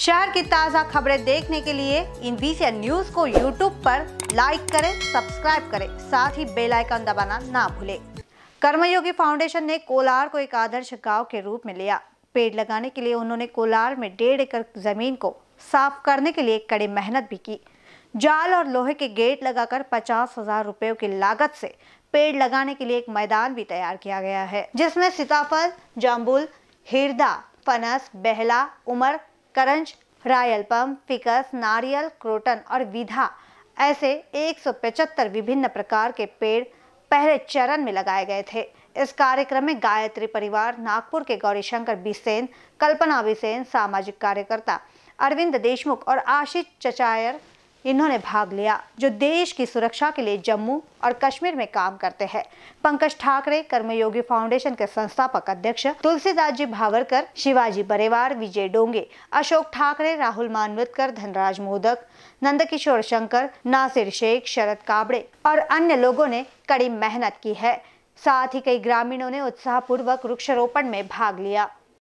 शहर की ताज़ा खबरें देखने के लिए इन बीसी न्यूज को यूट्यूब पर लाइक करें सब्सक्राइब करें साथ ही बेल आइकन दबाना ना भूलें कर्मयोगी फाउंडेशन ने कोलार को एक आदर्श गांव के रूप में लिया पेड़ लगाने के लिए उन्होंने कोलार में डेढ़ एकड़ जमीन को साफ करने के लिए कड़ी मेहनत भी की जाल और लोहे के गेट लगाकर पचास हजार रुपयों की लागत से पेड़ लगाने के लिए एक मैदान भी तैयार किया गया है जिसमें सीताफल जाम्बुल हिरदा फनस बेहला उमर करंज रायलपम फिकस नारियल क्रोटन और विधा ऐसे एक विभिन्न प्रकार के पेड़ पहले चरण में लगाए गए थे इस कार्यक्रम में गायत्री परिवार नागपुर के गौरीशंकर बिसेन कल्पना बिसेन सामाजिक कार्यकर्ता अरविंद देशमुख और आशीष चचायर इन्होंने भाग लिया जो देश की सुरक्षा के लिए जम्मू और कश्मीर में काम करते हैं पंकज ठाकरे कर्मयोगी फाउंडेशन के संस्थापक अध्यक्ष तुलसीदास जी भावरकर शिवाजी बरेवार विजय डोंगे अशोक ठाकरे राहुल मानवतकर धनराज मोदक नंदकिशोर शंकर नासिर शेख शरद काबड़े और अन्य लोगों ने कड़ी मेहनत की है साथ ही कई ग्रामीणों ने उत्साहपूर्वक वृक्षारोपण में भाग लिया